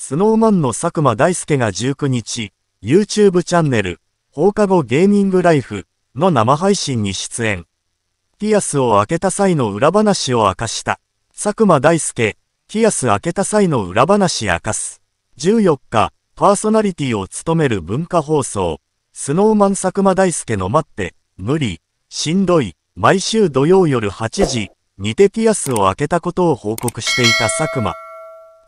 スノーマンの佐久間大介が19日、YouTube チャンネル、放課後ゲーミングライフの生配信に出演。ピアスを開けた際の裏話を明かした。佐久間大介、ピアス開けた際の裏話明かす。14日、パーソナリティを務める文化放送、スノーマン佐久間大介の待って、無理、しんどい、毎週土曜夜8時、にてピアスを開けたことを報告していた佐久間。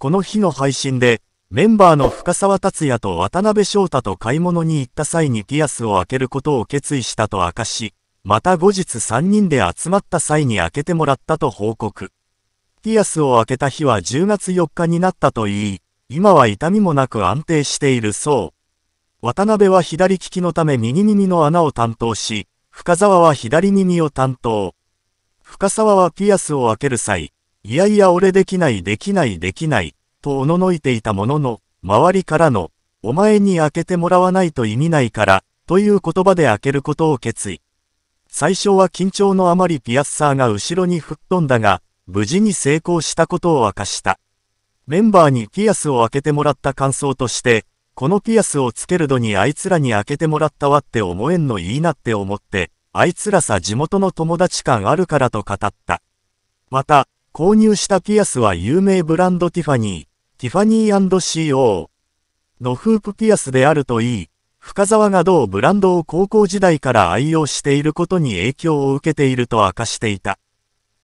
この日の配信で、メンバーの深沢達也と渡辺翔太と買い物に行った際にピアスを開けることを決意したと明かし、また後日3人で集まった際に開けてもらったと報告。ピアスを開けた日は10月4日になったといい、今は痛みもなく安定しているそう。渡辺は左利きのため右耳の穴を担当し、深沢は左耳を担当。深沢はピアスを開ける際、いやいや俺できないできないできない、とおののいていたものの、周りからの、お前に開けてもらわないと意味ないから、という言葉で開けることを決意。最初は緊張のあまりピアッサーが後ろに吹っ飛んだが、無事に成功したことを明かした。メンバーにピアスを開けてもらった感想として、このピアスをつけるのにあいつらに開けてもらったわって思えんのいいなって思って、あいつらさ地元の友達感あるからと語った。また、購入したピアスは有名ブランドティファニー。ティファニー &CO のフープピアスであるといい、深沢が同ブランドを高校時代から愛用していることに影響を受けていると明かしていた。